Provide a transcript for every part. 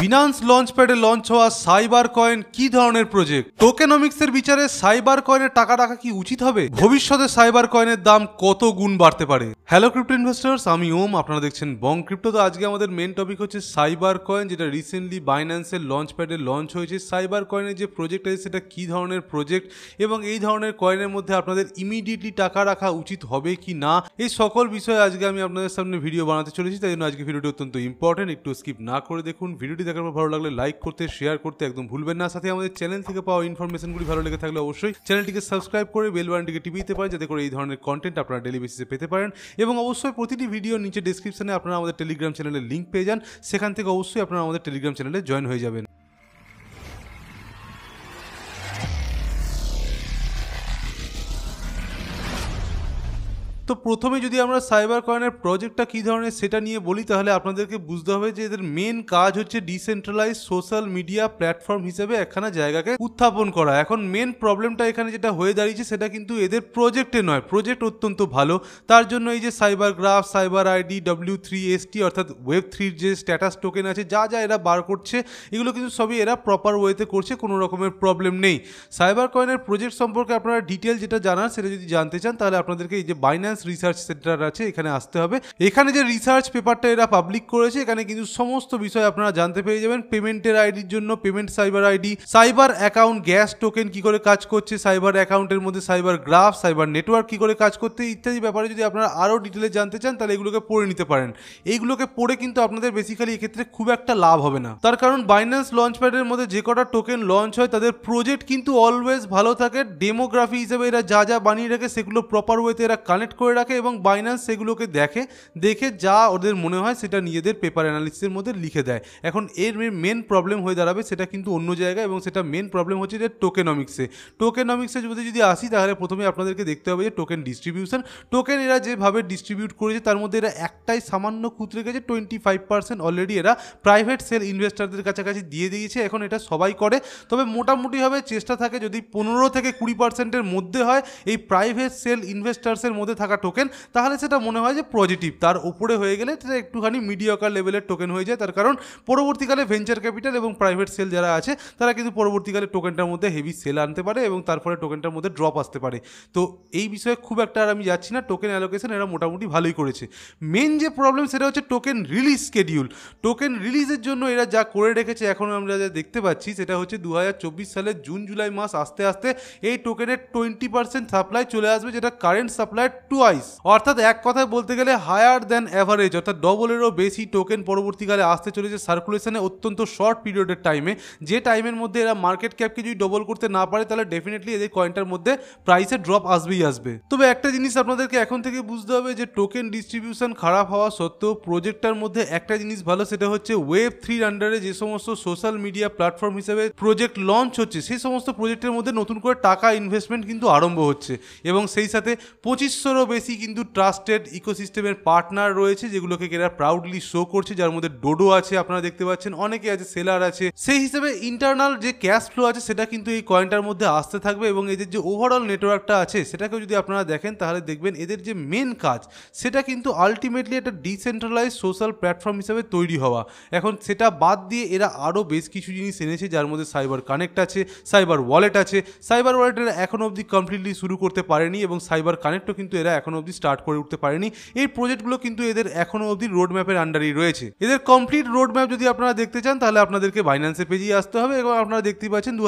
Binance লঞ্চপ্যাডে launch হওয়া cyber coin কি ধরনের প্রজেক্ট টোকেনমিক্সের বিচারে সাইবার কয়েনের টাকা রাখা কি উচিত হবে ভবিষ্যতে সাইবার কয়েনের দাম কত গুণ বাড়তে পারে হ্যালো ক্রিপ্টো ইনভেস্টার্স আমি ওম আপনারা দেখছেন বং ক্রিপ্টো তো আজকে আমাদের মেন টপিক হচ্ছে সাইবার কয়েন যেটা রিসেন্টলি বাইন্যান্সের লঞ্চপ্যাডে লঞ্চ হয়েছে সাইবার কয়েনের যে প্রজেক্ট আছে সেটা কি ধরনের প্রজেক্ট এবং এই ধরনের কয়েনের মধ্যে আপনাদের ইমিডিয়েটলি টাকা রাখা উচিত হবে কি না এই সকল বিষয়ে আজকে আমি আপনাদের সামনে ভিডিও বানাতে চলেছি তাই জন্য আজকে ভিডিওটি অত্যন্ত ইম্পর্টেন্ট একটু স্কিপ না করে দেখুন ভিডিওটি ভিডিওটি দেখার পর ভালো লাগলে লাইক করতে শেয়ার করতে একদম ভুলবেন না সাথে আমাদের চ্যানেল থেকে পাওয়া ইনফরমেশনগুলি ভালো লেগে থাকলে অবশ্যই চ্যানেলটিকে সাবস্ক্রাইব করে বেল বাটনটিকে দিতে পারেন যাতে করে এই ধরনের কন্টেন্ট আপনারা ডেলি বেসিসে পেতে পারেন এবং অবশ্যই প্রতিটি ভিডিও নিচে ডিসক্রিপশনে আপনারা আমাদের টেলিগ্রাম চ্যানেলের লিঙ্ক পেয়ে যান সেখান থেকে অবশ্যই আপনারা আমাদের টেলিগ্রাম চ্যানেলে জয়েন হয়ে যাবেন তো প্রথমে যদি আমরা সাইবার কয়েনের প্রজেক্টটা কী ধরনের সেটা নিয়ে বলি তাহলে আপনাদেরকে বুঝতে হবে যে এদের মেন কাজ হচ্ছে ডিসেন্ট্রালাইজ সোশ্যাল মিডিয়া প্ল্যাটফর্ম হিসেবে একখানা জায়গাকে উত্থাপন করা এখন মেন প্রবলেমটা এখানে যেটা হয়ে দাঁড়িয়েছে সেটা কিন্তু এদের প্রজেক্টে নয় প্রজেক্ট অত্যন্ত ভালো তার জন্য এই যে cyber graph cyber ID W three ST অর্থাৎ ওয়েব থ্রির যে স্ট্যাটাস টোকেন আছে যা যা এরা বার করছে এগুলো কিন্তু সবই এরা প্রপার ওয়েতে করছে কোনো রকমের প্রবলেম নেই সাইবার কয়েনের প্রজেক্ট সম্পর্কে আপনারা ডিটেল যেটা জানার সেটা যদি জানতে চান তাহলে আপনাদেরকে এই যে বাইন্যান্স রিসার্চ সেন্টার আছে এখানে আসতে হবে এখানে যে রিসার্চ পেপারটা এরা পাবলিক করেছে এখানে কিন্তু সমস্ত বিষয় আপনারা জানতে পেরে যাবেন পেমেন্টের আইডির জন্য payment cyber ID cyber account gas token কি করে কাজ করছে সাইবার অ্যাকাউন্টের মধ্যে সাইবার গ্রাফ সাইবার নেটওয়ার্ক কি করে কাজ করতে ইত্যাদি ব্যাপারে যদি আপনারা আরও ডিটেলে জানতে চান তাহলে এগুলোকে পড়ে নিতে পারেন এইগুলোকে পড়ে কিন্তু আপনাদের বেসিক্যালি এক্ষেত্রে খুব একটা লাভ হবে না তার কারণ বাইন্যান্স লঞ্চ প্যাডের মধ্যে যে কটা টোকেন লঞ্চ হয় তাদের প্রজেক্ট কিন্তু অলওয়েজ ভালো থাকে ডেমোগ্রাফি হিসেবে এরা যা যা বানিয়ে রাখে সেগুলো প্রপার ওয়েতে এরা কানেক্ট করে করে রাখে এবং বাইন্যান্স সেগুলোকে দেখে দেখে যা ওদের মনে হয় সেটা নিজেদের পেপার অ্যানালিসিসের মধ্যে লিখে দেয় এখন এর মেন প্রবলেম হয়ে দাঁড়াবে সেটা কিন্তু অন্য জায়গায় এবং সেটা মেন প্রবলেম হচ্ছে যে টোকেনমিক্সে টোকেনমিক্সে যদি যদি আসি তাহলে প্রথমে আপনাদেরকে দেখতে হবে যে টোকেন ডিস্ট্রিবিউশন টোকেন এরা যেভাবে ডিস্ট্রিবিউট করেছে তার মধ্যে এরা একটাই সামান্য খুঁত রেখেছে টোয়েন্টি ফাইভ পার্সেন্ট অলরেডি এরা প্রাইভেট সেল ইনভেস্টারদের কাছাকাছি দিয়ে দিয়েছে এখন এটা সবাই করে তবে মোটামুটিভাবে চেষ্টা থাকে যদি পনেরো থেকে কুড়ি পার্সেন্টের মধ্যে হয় এই প্রাইভেট সেল ইনভেস্টার্সের মধ্যে থাকা টোকেন তাহলে সেটা মনে হয় যে পজিটিভ তার উপরে হয়ে গেলে সেটা একটুখানি মিডিয়াকার লেভেলের টোকেন হয়ে যায় তার কারণ পরবর্তীকালে ভেঞ্চার ক্যাপিটাল এবং প্রাইভেট সেল যারা আছে তারা কিন্তু পরবর্তীকালে টোকেনটার মধ্যে হেভি সেল আনতে পারে এবং তারপরে টোকেনটার মধ্যে ড্রপ আসতে পারে তো এই বিষয়ে খুব একটা আর আমি যাচ্ছি না টোকেন অ্যালোকেশন এরা মোটামুটি ভালোই করেছে মেন যে প্রবলেম সেটা হচ্ছে টোকেন রিলিজ স্কেডিউল টোকেন রিলিজের জন্য এরা যা করে রেখেছে এখন আমরা যা দেখতে পাচ্ছি সেটা হচ্ছে দু সালের জুন জুলাই মাস আস্তে আস্তে এই টোকেনের টোয়েন্টি পার্সেন্ট সাপ্লাই চলে আসবে যেটা কারেন্ট সাপ্লাই টু প্রাইস অর্থাৎ এক কথায় বলতে গেলে হায়ার দেন অ্যাভারেজ অর্থাৎ ডবলেরও বেশি টোকেন পরবর্তীকালে আসতে চলেছে সার্কুলেশনে অত্যন্ত শর্ট পিরিয়ডের টাইমে যে টাইমের মধ্যে এরা মার্কেট ক্যাপকে যদি ডবল করতে না পারে তাহলে ডেফিনেটলি এদের কয়েনটার মধ্যে প্রাইসে ড্রপ আসবেই আসবে তবে একটা জিনিস আপনাদেরকে এখন থেকে বুঝতে হবে যে টোকেন ডিস্ট্রিবিউশন খারাপ হওয়া সত্ত্বেও প্রজেক্টটার মধ্যে একটা জিনিস ভালো সেটা হচ্ছে ওয়েব থ্রির আন্ডারে যে সমস্ত সোশ্যাল মিডিয়া প্ল্যাটফর্ম হিসেবে প্রজেক্ট লঞ্চ হচ্ছে সেই সমস্ত প্রজেক্টের মধ্যে নতুন করে টাকা ইনভেস্টমেন্ট কিন্তু আরম্ভ হচ্ছে এবং সেই সাথে পঁচিশশোরও বেশি কিন্তু ট্রাস্টেড ইকোসিস্টেমের পার্টনার রয়েছে যেগুলোকে এরা প্রাউডলি শো করছে যার মধ্যে ডোডো আছে আপনারা দেখতে পাচ্ছেন অনেকে আছে সেলার আছে সেই হিসেবে ইন্টারনাল যে ক্যাশ ফ্লো আছে সেটা কিন্তু এই কয়েনটার মধ্যে আসতে থাকবে এবং এদের যে ওভারঅল নেটওয়ার্কটা আছে সেটাকেও যদি আপনারা দেখেন তাহলে দেখবেন এদের যে মেন কাজ সেটা কিন্তু আলটিমেটলি একটা ডিসেন্ট্রালাইজ সোশ্যাল প্ল্যাটফর্ম হিসেবে তৈরি হওয়া এখন সেটা বাদ দিয়ে এরা আরও বেশ কিছু জিনিস এনেছে যার মধ্যে সাইবার কানেক্ট আছে সাইবার ওয়ালেট আছে সাইবার ওয়ালেট এরা এখন অবধি কমপ্লিটলি শুরু করতে পারেনি এবং সাইবার কানেক্টও কিন্তু এরা এখনও অবধি স্টার্ট করে উঠতে পারেনি এই প্রজেক্টগুলো কিন্তু এদের এখনও অবধি রোড ম্যাপের আন্ডারেই রয়েছে এদের কমপ্লিট রোড ম্যাপ যদি আপনারা দেখতে চান তাহলে আপনাদেরকে বাইন্যান্সে পেজেই আসতে হবে এবং আপনারা দেখতেই পাচ্ছেন দু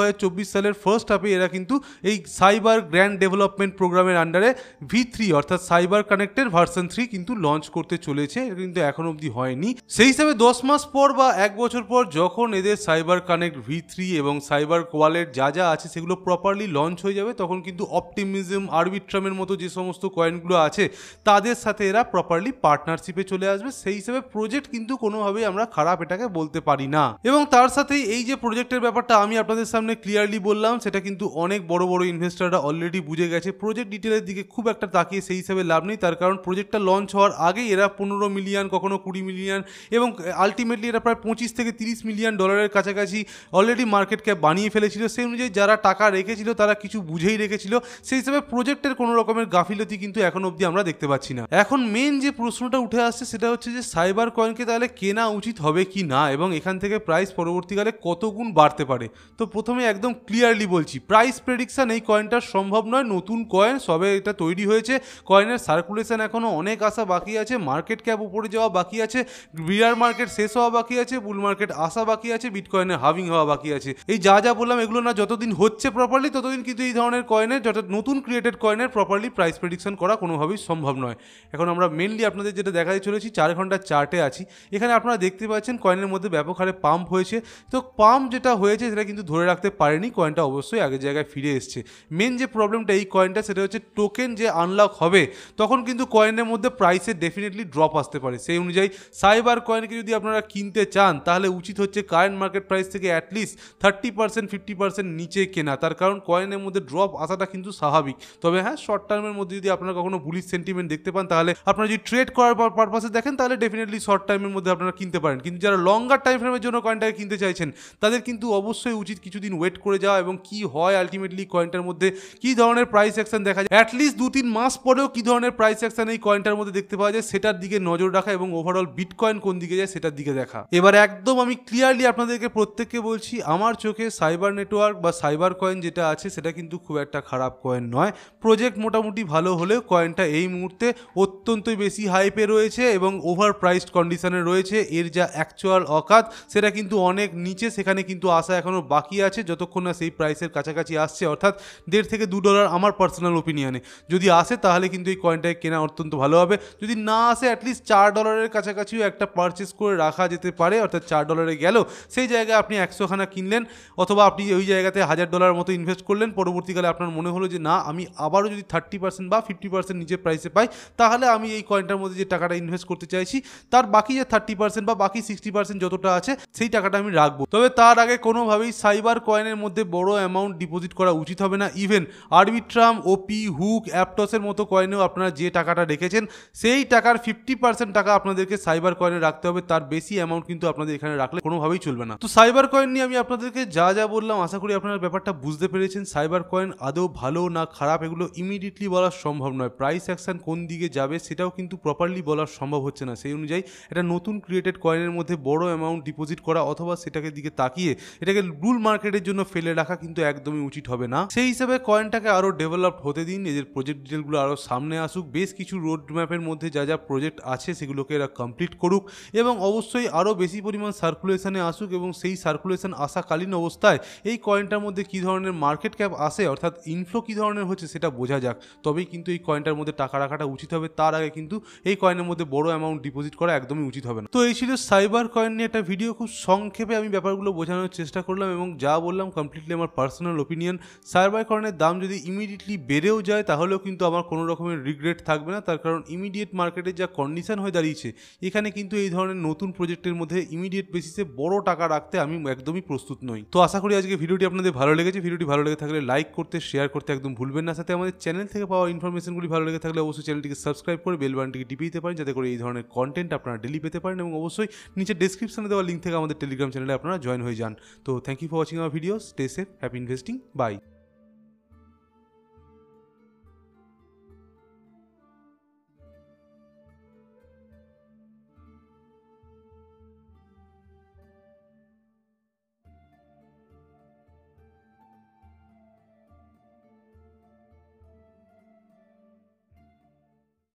সালের ফার্স্ট হাফে এরা কিন্তু এই সাইবার গ্র্যান্ড ডেভেলপমেন্ট প্রোগ্রামের আন্ডারে ভি থ্রি অর্থাৎ সাইবার কানেক্টের ভার্সন থ্রি কিন্তু লঞ্চ করতে চলেছে এটা কিন্তু এখন অবধি হয়নি সেই হিসাবে দশ মাস পর বা এক বছর পর যখন এদের সাইবার কানেক্ট ভি থ্রি এবং সাইবার কোয়ালেট যা যা আছে সেগুলো প্রপারলি লঞ্চ হয়ে যাবে তখন কিন্তু অপটিমিজম আরবিট্রামের মতো যে সমস্ত কয়েন প্রজেক্টগুলো আছে তাদের সাথে এরা প্রপারলি পার্টনারশিপে চলে আসবে সেই হিসেবে প্রজেক্ট কিন্তু কোনোভাবেই আমরা খারাপ এটাকে বলতে পারি না এবং তার সাথে এই যে প্রজেক্টের ব্যাপারটা আমি আপনাদের সামনে ক্লিয়ারলি বললাম সেটা কিন্তু অনেক বড় বড় ইনভেস্টাররা অলরেডি বুঝে গেছে প্রজেক্ট ডিটেলের দিকে খুব একটা তাকিয়ে সেই হিসাবে লাভ নেই তার কারণ প্রজেক্টটা লঞ্চ হওয়ার আগেই এরা পনেরো মিলিয়ন কখনো কুড়ি মিলিয়ন এবং আলটিমেটলি এরা প্রায় পঁচিশ থেকে তিরিশ মিলিয়ন ডলারের কাছাকাছি অলরেডি মার্কেট ক্যাপ বানিয়ে ফেলেছিল সেই অনুযায়ী যারা টাকা রেখেছিল তারা কিছু বুঝেই রেখেছিল সেই হিসাবে প্রজেক্টের কোনো রকমের গাফিলতি কিন্তু এখন অবধি আমরা দেখতে পাচ্ছি না এখন মেন যে প্রশ্নটা উঠে আসছে সেটা হচ্ছে যে সাইবার কয়েনকে তাহলে কেনা উচিত হবে কি না এবং এখান থেকে প্রাইস পরবর্তীকালে কত গুণ বাড়তে পারে তো প্রথমে একদম ক্লিয়ারলি বলছি প্রাইস প্রেডিকশান এই কয়েনটা সম্ভব নয় নতুন কয়েন সবে এটা তৈরি হয়েছে কয়েনের সার্কুলেশন এখনও অনেক আসা বাকি আছে মার্কেট ক্যাপ উপরে যাওয়া বাকি আছে বিয়ার মার্কেট শেষ হওয়া বাকি আছে বুল মার্কেট আসা বাকি আছে বিটকয়েনের হাভিং হওয়া বাকি আছে এই যা যা বললাম এগুলো না যতদিন হচ্ছে প্রপারলি ততদিন কিন্তু এই ধরনের কয়েনের যত নতুন ক্রিয়েটেড কয়েনের প্রপারলি প্রাইস প্রেডিকশন করা কোনোভাবেই সম্ভব নয় এখন আমরা মেনলি আপনাদের যেটা দেখাতে চলেছি চার ঘন্টার চার্টে আছি এখানে আপনারা দেখতে পাচ্ছেন কয়েনের মধ্যে ব্যাপক হারে পাম্প হয়েছে তো পাম্প যেটা হয়েছে সেটা কিন্তু ধরে রাখতে পারেনি কয়েনটা অবশ্যই আগের জায়গায় ফিরে এসছে মেন যে প্রবলেমটা এই কয়েনটা সেটা হচ্ছে টোকেন যে আনলক হবে তখন কিন্তু কয়েনের মধ্যে প্রাইসে ডেফিনেটলি ড্রপ আসতে পারে সেই অনুযায়ী সাইবার কয়েনকে যদি আপনারা কিনতে চান তাহলে উচিত হচ্ছে কারেন্ট মার্কেট প্রাইস থেকে at least thirty percent fifty percent নিচে কেনা তার কারণ কয়েনের মধ্যে ড্রপ আসাটা কিন্তু স্বাভাবিক তবে হ্যাঁ শর্ট টার্মের মধ্যে যদি আপনারা কখনো কোনো বুলিশ সেন্টিমেন্ট দেখতে পান তাহলে আপনারা যদি ট্রেড করার পারপাসে দেখেন তাহলে ডেফিনেটলি শর্ট টাইমের মধ্যে আপনারা কিনতে পারেন কিন্তু যারা লঙ্গার টাইম ফ্রেমের জন্য কয়েনটাকে কিনতে চাইছেন তাদের কিন্তু অবশ্যই উচিত কিছুদিন ওয়েট করে যাওয়া এবং কি হয় আলটিমেটলি কয়েনটার মধ্যে কি ধরনের প্রাইস অ্যাকশন দেখা যায় অ্যাটলিস্ট দু তিন মাস পরেও কি ধরনের প্রাইস অ্যাকশন এই কয়েনটার মধ্যে দেখতে পাওয়া যায় সেটার দিকে নজর রাখা এবং ওভারঅল বিট কয়েন কোন দিকে যায় সেটার দিকে দেখা এবার একদম আমি ক্লিয়ারলি আপনাদেরকে প্রত্যেককে বলছি আমার চোখে সাইবার নেটওয়ার্ক বা সাইবার কয়েন যেটা আছে সেটা কিন্তু খুব একটা খারাপ কয়েন নয় প্রজেক্ট মোটামুটি ভালো হলেও কয়েন কয়েনটা এই মুহূর্তে অত্যন্তই বেশি হাইপে রয়েছে এবং ওভার প্রাইসড কন্ডিশনে রয়েছে এর যা অ্যাকচুয়াল অকাত সেটা কিন্তু অনেক নিচে সেখানে কিন্তু আসা এখনও বাকি আছে যতক্ষণ না সেই প্রাইসের কাছাকাছি আসছে অর্থাৎ দেড় থেকে দু ডলার আমার পার্সোনাল ওপিনিয়নে যদি আসে তাহলে কিন্তু এই কয়েনটাকে কেনা অত্যন্ত ভালো হবে যদি না আসে অ্যাটলিস্ট চার ডলারের কাছাকাছিও একটা পারচেস করে রাখা যেতে পারে অর্থাৎ চার ডলারে গেল সেই জায়গায় আপনি একশোখানা কিনলেন অথবা আপনি ওই জায়গাতে হাজার ডলার মতো ইনভেস্ট করলেন পরবর্তীকালে আপনার মনে হলো যে না আমি আবারও যদি থার্টি পার্সেন্ট বা ফিফটি পার্সেন্ট পার্সেন্ট নিজের প্রাইসে পাই তাহলে আমি এই কয়েনটার মধ্যে যে টাকাটা ইনভেস্ট করতে চাইছি তার বাকি যে থার্টি পার্সেন্ট বা বাকি সিক্সটি পার্সেন্ট যতটা আছে সেই টাকাটা আমি রাখবো তবে তার আগে কোনোভাবেই সাইবার কয়েনের মধ্যে বড় অ্যামাউন্ট ডিপোজিট করা উচিত হবে না ইভেন আরবিট্রাম ওপি হুক অ্যাপটসের মতো কয়েনেও আপনারা যে টাকাটা রেখেছেন সেই টাকার ফিফটি পার্সেন্ট টাকা আপনাদেরকে সাইবার কয়েনে রাখতে হবে তার বেশি অ্যামাউন্ট কিন্তু আপনাদের এখানে রাখলে কোনোভাবেই চলবে না তো সাইবার কয়েন নিয়ে আমি আপনাদেরকে যা যা বললাম আশা করি আপনারা ব্যাপারটা বুঝতে পেরেছেন সাইবার কয়েন আদৌ ভালো না খারাপ এগুলো ইমিডিয়েটলি বলা সম্ভব নয় প্রাইস অ্যাকশান কোন দিকে যাবে সেটাও কিন্তু প্রপারলি বলা সম্ভব হচ্ছে না সেই অনুযায়ী একটা নতুন ক্রিয়েটেড কয়েনের মধ্যে বড় অ্যামাউন্ট ডিপোজিট করা অথবা সেটাকে দিকে তাকিয়ে এটাকে বুল মার্কেটের জন্য ফেলে রাখা কিন্তু একদমই উচিত হবে না সেই হিসাবে কয়েনটাকে আরও ডেভেলপড হতে দিন এদের প্রজেক্ট ডিটেলগুলো আরও সামনে আসুক বেশ কিছু রোড ম্যাপের মধ্যে যা যা প্রজেক্ট আছে সেগুলোকে এরা কমপ্লিট করুক এবং অবশ্যই আরও বেশি পরিমাণ সার্কুলেশনে আসুক এবং সেই সার্কুলেশন আসাকালীন অবস্থায় এই কয়েনটার মধ্যে কী ধরনের মার্কেট ক্যাপ আসে অর্থাৎ ইনফ্লো কী ধরনের হচ্ছে সেটা বোঝা যাক তবেই কিন্তু এই কয়েন কয়েনটার মধ্যে টাকা রাখাটা উচিত হবে তার আগে কিন্তু এই কয়েনের মধ্যে বড় অ্যামাউন্ট ডিপোজিট করা একদমই উচিত হবে না তো এই ছিল সাইবার কয়েন নিয়ে একটা ভিডিও খুব সংক্ষেপে আমি ব্যাপারগুলো বোঝানোর চেষ্টা করলাম এবং যা বললাম কমপ্লিটলি আমার পার্সোনাল ওপিনিয়ন সাইবার কয়েনের দাম যদি ইমিডিয়েটলি বেড়েও যায় তাহলেও কিন্তু আমার কোনো রকমের রিগ্রেট থাকবে না তার কারণ ইমিডিয়েট মার্কেটের যা কন্ডিশন হয়ে দাঁড়িয়েছে এখানে কিন্তু এই ধরনের নতুন প্রজেক্টের মধ্যে ইমিডিয়েট বেসিসে বড় টাকা রাখতে আমি একদমই প্রস্তুত নই তো আশা করি আজকে ভিডিওটি আপনাদের ভালো লেগেছে ভিডিওটি ভালো লেগে থাকলে লাইক করতে শেয়ার করতে একদম ভুলবেন না সাথে আমাদের চ্যানেল থেকে পাওয়া ইনফরমেশনগুলি ভালো লেগে থাকলে অবশ্যই চ্যানেলটিকে সাবস্ক্রাইব করে বেল বানটিকে টিপে দিতে পারেন যাতে করে এই ধরনের কন্টেন্ট আপনারা ডেলি পেতে পারেন এবং অবশ্যই নিচে ডিসক্রিপশনে দেওয়া লিঙ্ক থেকে আমাদের টেলিগ্রাম চ্যানেলে আপনারা জয়েন হয়ে যান তো thank you for watching our video stay safe happy investing by